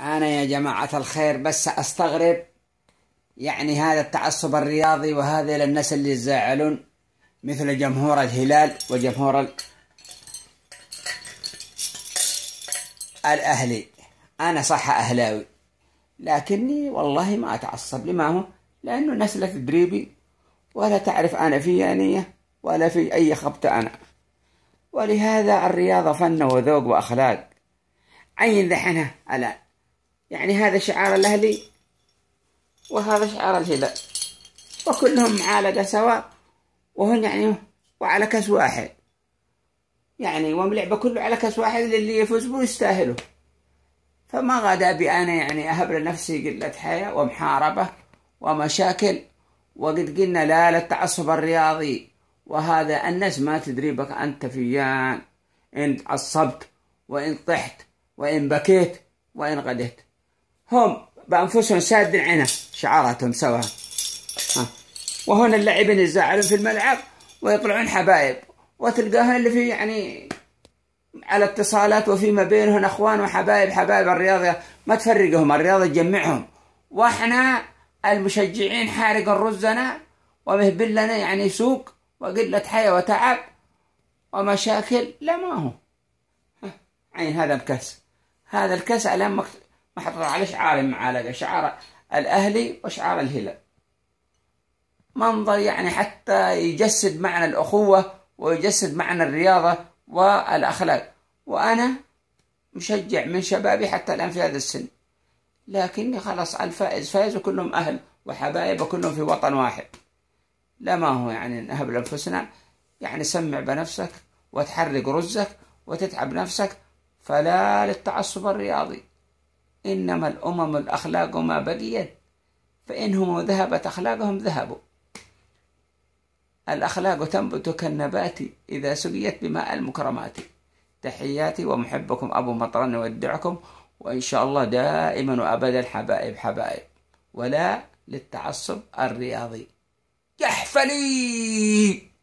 أنا يا جماعة الخير بس أستغرب يعني هذا التعصب الرياضي وهذا الناس اللي يزعلون مثل جمهور الهلال وجمهور ال... الأهلي أنا صح أهلاوي لكني والله ما أتعصب لما هو لأنه ناس لا تدريبي ولا تعرف أنا في أنية ولا في أي خبطة أنا ولهذا الرياضة فن وذوق وأخلاق عين ذحنها الآن يعني هذا شعار الأهلي وهذا شعار الهلال وكلهم معالجة سواء وهن يعني وعلى كاس واحد يعني يوم لعبة كله على كاس واحد اللي يفوز به يستاهله فما غدا بي أنا يعني أهب لنفسي قلة حياة ومحاربة ومشاكل وقد قلنا لا للتعصب الرياضي وهذا الناس ما تدريبك أنت فيان إن تعصبت وإن طحت وإن بكيت وإن غديت هم بأنفسهم ساد العنا شعاراتهم سوا ها. وهنا اللاعبين يزعلون في الملعب ويطلعون حبايب وتلقاها اللي في يعني على اتصالات وفيما بينهم اخوان وحبايب حبايب الرياضه ما تفرقهم الرياضه تجمعهم واحنا المشجعين حارق رزنا ومهبل لنا يعني سوق وقله حياه وتعب ومشاكل لا ما هو عين هذا الكاس هذا الكاس على محطوط على شعار معالقة شعار الأهلي وشعار الهلال منظر يعني حتى يجسد معنى الأخوة ويجسد معنى الرياضة والأخلاق وأنا مشجع من شبابي حتى الآن في هذا السن لكني خلاص الفائز فائز وكلهم أهل وحبايب وكلهم في وطن واحد لا ما هو يعني نهب لأنفسنا يعني سمع بنفسك وتحرق رزك وتتعب نفسك فلا للتعصب الرياضي إنما الأمم الأخلاق ما بقيت فإنهم ذهبت أخلاقهم ذهبوا الأخلاق تنبت كالنبات إذا سقيت بماء المكرمات تحياتي ومحبكم أبو مطران يودعكم وإن شاء الله دائما وأبدا حبائب حبائب ولا للتعصب الرياضي يحفلي